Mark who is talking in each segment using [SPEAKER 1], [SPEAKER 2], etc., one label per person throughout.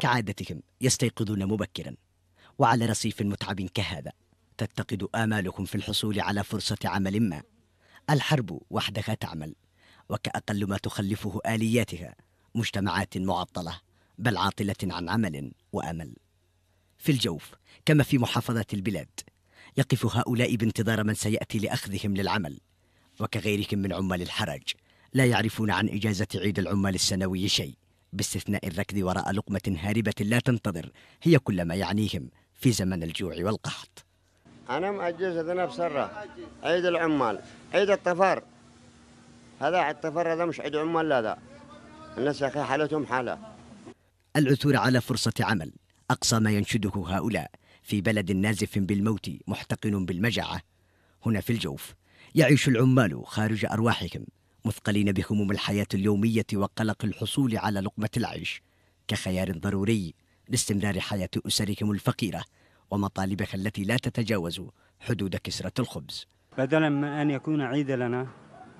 [SPEAKER 1] كعادتهم يستيقظون مبكرا وعلى رصيف متعب كهذا تتقد آمالهم في الحصول على فرصة عمل ما الحرب وحدها تعمل وكأقل ما تخلفه آلياتها مجتمعات معطلة بل عاطلة عن عمل وأمل في الجوف كما في محافظة البلاد يقف هؤلاء بانتظار من سيأتي لأخذهم للعمل وكغيرهم من عمال الحرج لا يعرفون عن إجازة عيد العمال السنوي شيء باستثناء الركض وراء لقمة هاربة لا تنتظر هي كل ما يعنيهم في زمن الجوع والقحط
[SPEAKER 2] أنا مأجز هذا نفس عيد العمال عيد الطفر هذا الطفر هذا مش عيد عمال هذا الناس يا أخي حالتهم حالة
[SPEAKER 1] العثور على فرصة عمل أقصى ما ينشده هؤلاء في بلد نازف بالموت محتقن بالمجعة هنا في الجوف يعيش العمال خارج أرواحهم مثقلين بهموم الحياة اليومية وقلق الحصول على لقمة العيش كخيار ضروري لاستمرار حياة أسرهم الفقيرة ومطالبها التي لا تتجاوز حدود كسرة الخبز
[SPEAKER 2] بدلا من أن يكون عيد لنا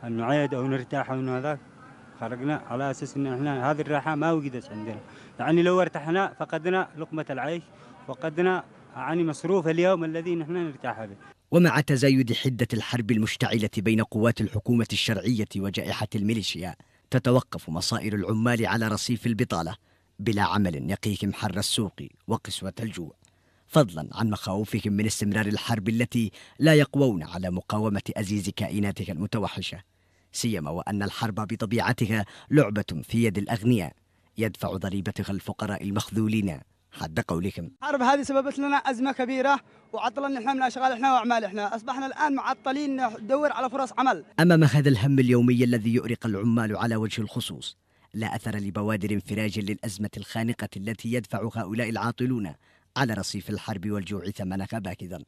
[SPEAKER 2] أن نعيد أو نرتاح أو هذا خرجنا على أساس أن احنا هذه الراحة ما وجدت عندنا يعني لو ارتحنا فقدنا لقمة العيش فقدنا يعني مصروف اليوم الذي نحن نرتاح به
[SPEAKER 1] ومع تزايد حدة الحرب المشتعلة بين قوات الحكومة الشرعية وجائحة الميليشيا تتوقف مصائر العمال على رصيف البطالة بلا عمل يقيهم حر السوق وقسوة الجوع فضلا عن مخاوفهم من استمرار الحرب التي لا يقوون على مقاومة أزيز كائناتها المتوحشة سيما وأن الحرب بطبيعتها لعبة في يد الأغنياء يدفع ضريبتها الفقراء المخذولين حد قولكم
[SPEAKER 2] حرب هذه سببت لنا أزمة كبيرة وعطلنا احنا من اشغال احنا واعمال احنا اصبحنا الان معطلين ندور على فرص عمل
[SPEAKER 1] امام هذا الهم اليومي الذي يؤرق العمال على وجه الخصوص لا اثر لبوادر انفراج للازمه الخانقه التي يدفع هؤلاء العاطلون على رصيف الحرب والجوع ثمنها باكدا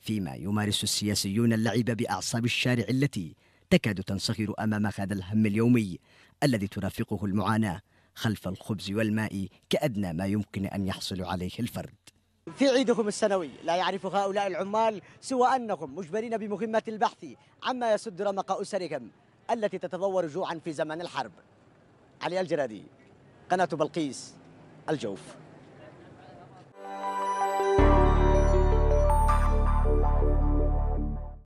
[SPEAKER 1] فيما يمارس السياسيون اللعب باعصاب الشارع التي تكاد تنصهر امام هذا الهم اليومي الذي ترافقه المعاناه خلف الخبز والماء كأدنى ما يمكن أن يحصل عليه الفرد في عيدكم السنوي لا يعرف هؤلاء العمال سوى أنهم مجبرين بمهمة البحث عما يسد رمق أسرهم التي تتضور جوعا في زمن الحرب علي الجرادي قناة بلقيس الجوف